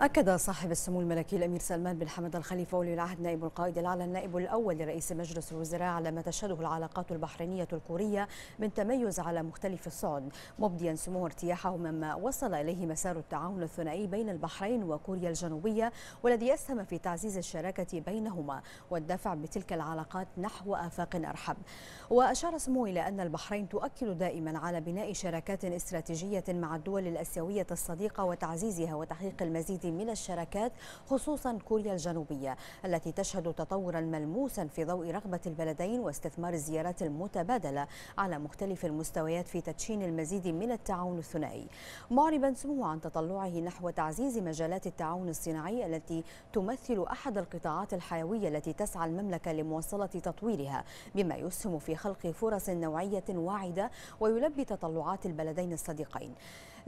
أكد صاحب السمو الملكي الأمير سلمان بن حمد الخليفة ولي العهد نائب القائد الأعلى النائب الأول لرئيس مجلس الوزراء على ما تشهده العلاقات البحرينية الكورية من تميز على مختلف الصعد مبديا سمو ارتياحه مما وصل إليه مسار التعاون الثنائي بين البحرين وكوريا الجنوبية والذي أسهم في تعزيز الشراكة بينهما والدفع بتلك العلاقات نحو آفاق أرحب وأشار سمو إلى أن البحرين تؤكد دائما على بناء شراكات استراتيجية مع الدول الأسيوية الصديقة وتعزيزها وتحقيق المزيد من الشراكات خصوصا كوريا الجنوبية التي تشهد تطورا ملموسا في ضوء رغبة البلدين واستثمار الزيارات المتبادلة على مختلف المستويات في تدشين المزيد من التعاون الثنائي معربا سمو عن تطلعه نحو تعزيز مجالات التعاون الصناعي التي تمثل أحد القطاعات الحيوية التي تسعى المملكة لمواصلة تطويرها بما يسهم في خلق فرص نوعية واعدة ويلبي تطلعات البلدين الصديقين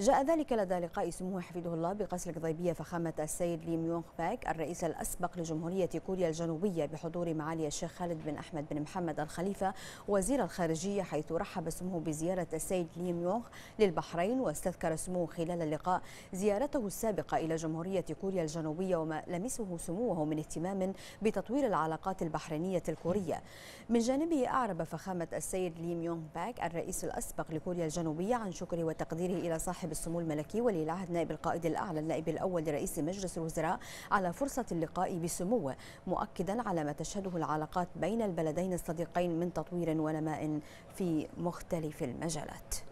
جاء ذلك لدى لقاء سموه حفيده الله بقصر القضيبية فخ فخامة السيد ليم يونغ باك الرئيس الأسبق لجمهورية كوريا الجنوبية بحضور معالي الشيخ خالد بن أحمد بن محمد الخليفة وزير الخارجية حيث رحب سموه بزيارة السيد ليم يونغ للبحرين واستذكر سموه خلال اللقاء زيارته السابقة إلى جمهورية كوريا الجنوبية وما لمسه سموه من اهتمام بتطوير العلاقات البحرينية الكورية من جانبه أعرب فخامة السيد ليم يونغ باك الرئيس الأسبق لكوريا الجنوبية عن شكره وتقديره إلى صاحب السمو الملكي ولي العهد نائب القائد الأعلى النائب الأول رئيس مجلس الوزراء على فرصة اللقاء بسمو مؤكدا على ما تشهده العلاقات بين البلدين الصديقين من تطوير ونماء في مختلف المجالات